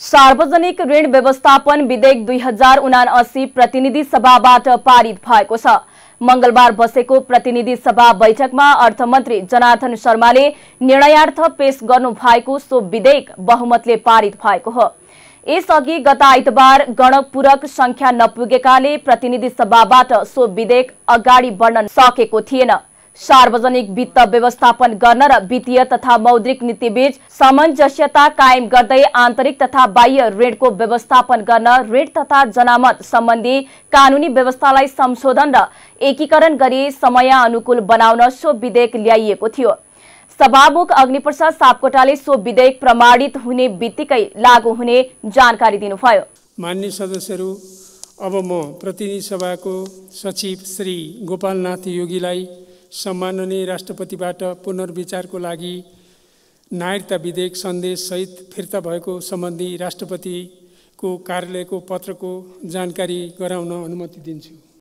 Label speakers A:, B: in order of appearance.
A: सार्वजनिक ऋण व्यवस्थापन विधेयक दुई हजार उनासी प्रतिनिधि सभाबाट पारित भएको छ मंगलबार बसेको प्रतिनिधि सभा बैठकमा अर्थमन्त्री जनाथन शर्माले निर्णयार्थ पेश गर्नु भएको सो विधेयक बहुमतले पारित भएको हो यसअघि गत आइतबार गणपूरक संख्या नपुगेकाले प्रतिनिधि सभाबाट सो विधेयक अगाडि बढ्न सकेको थिएन सार्वजनिक वित्त व्यवस्थापन गर्न र वित्तीय तथा मौद्रिक नीतिबीच सामञ्जस्यता कायम गर्दै आन्तरिक तथा बाह्य ऋणको व्यवस्थापन गर्न ऋण तथा जनामत सम्बन्धी कानुनी व्यवस्थालाई संशोधन र एकीकरण गरी समय अनुकूल बनाउन सो विधेयक ल्याइएको थियो सभामुख अग्निप्रसाद सापकोटाले सो विधेयक प्रमाणित हुने बित्तिकै लागू हुने जानकारी दिनुभयो
B: मान्य सदस्यहरू अब म प्रतिनिधि सभाको सचिव श्री गोपालनाथ योगीलाई सम्माननीय राष्ट्रपतिबाट पुनर्विचारको लागि नायरता विधेयक सन्देशसहित फिर्ता भएको सम्बन्धी राष्ट्रपतिको कार्यालयको पत्रको जानकारी गराउन अनुमति दिन्छु